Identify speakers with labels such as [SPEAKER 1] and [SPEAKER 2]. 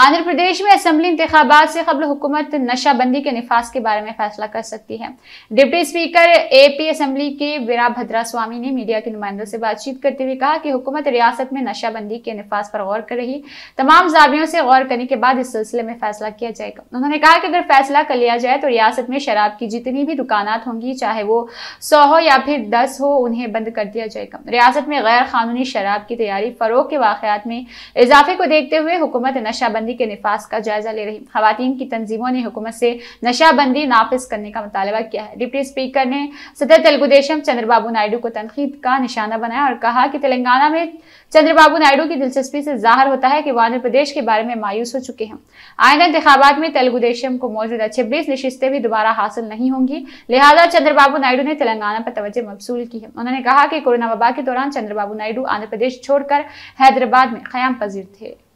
[SPEAKER 1] आंध्र प्रदेश में असम्बली इंतबात से कबल हुकूमत नशाबंदी के नफाज के बारे में फैसला कर सकती है deputy speaker A P assembly के भद्रा स्वामी ने मीडिया के नुमाइंदों से बातचीत करते हुए कहा कि हुकूमत रियासत में नशाबंदी के नफाज पर गौर कर रही तमाम जाबियों से गौर करने के बाद इस सिलसिले में फैसला किया जाएगा उन्होंने कहा कि अगर फैसला कर लिया जाए तो रियासत में शराब की जितनी भी दुकान होंगी चाहे वो सौ हो या फिर दस हो उन्हें बंद कर दिया जाएगा रियासत में गैर कानूनी शराब की तैयारी फरोग के वाकत में इजाफे को देखते हुए हुकूमत नशाबंदी नशाबंदी के नफाज का जायजा ले रही खातन की तंजीमों ने हुकूमत से नशाबंदी नाफिज करने का मुतालबा किया है डिप्टी स्पीकर ने सदर तेलगुदेशम चंद्रबाबू नायडू को तनकीद का निशाना बनाया और कहा कि तेलंगाना में चंद्रबाबू नायडू की दिलचस्पी से जाहिर होता है कि वह आंध्र प्रदेश के बारे में मायूस हो चुके हैं आयदा इंतबात में तेलगुदेशम को मौजूदा छब्बीस नशस्तें भी दोबारा हासिल नहीं होंगी लिहाजा चंद्रबाबू नायडू ने तेलंगाना पर तवज्जो मबसूल की है उन्होंने कहा कि कोरोना वबा के दौरान चंद्रबाबू नायडू आंध्र प्रदेश छोड़कर हैदराबाद में क्याम पजीर थे